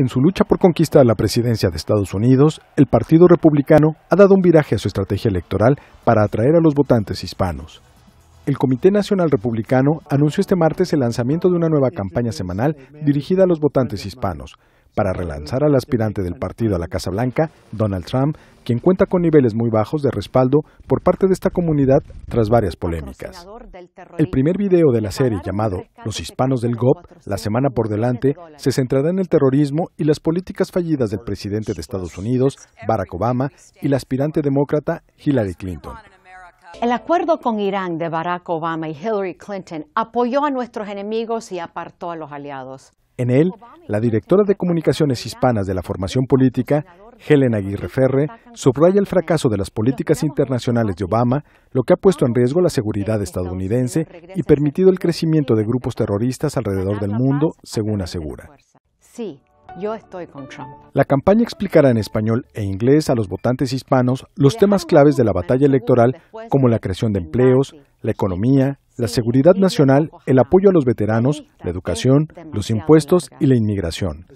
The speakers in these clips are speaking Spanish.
En su lucha por conquistar la presidencia de Estados Unidos, el Partido Republicano ha dado un viraje a su estrategia electoral para atraer a los votantes hispanos. El Comité Nacional Republicano anunció este martes el lanzamiento de una nueva campaña semanal dirigida a los votantes hispanos, para relanzar al aspirante del partido a la Casa Blanca, Donald Trump, quien cuenta con niveles muy bajos de respaldo por parte de esta comunidad tras varias polémicas. El primer video de la serie llamado Los hispanos del GOP, la semana por delante, se centrará en el terrorismo y las políticas fallidas del presidente de Estados Unidos, Barack Obama, y la aspirante demócrata Hillary Clinton. El acuerdo con Irán de Barack Obama y Hillary Clinton apoyó a nuestros enemigos y apartó a los aliados. En él, la directora de Comunicaciones Hispanas de la Formación Política, Helen Aguirre Ferre, subraya el fracaso de las políticas internacionales de Obama, lo que ha puesto en riesgo la seguridad estadounidense y permitido el crecimiento de grupos terroristas alrededor del mundo, según asegura. La campaña explicará en español e inglés a los votantes hispanos los temas claves de la batalla electoral, como la creación de empleos, la economía, la seguridad nacional, el apoyo a los veteranos, la educación, los impuestos y la inmigración.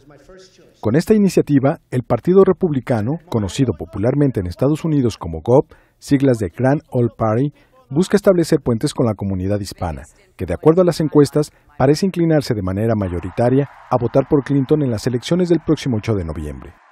Con esta iniciativa, el Partido Republicano, conocido popularmente en Estados Unidos como GOP, siglas de Grand Old Party, busca establecer puentes con la comunidad hispana, que de acuerdo a las encuestas parece inclinarse de manera mayoritaria a votar por Clinton en las elecciones del próximo 8 de noviembre.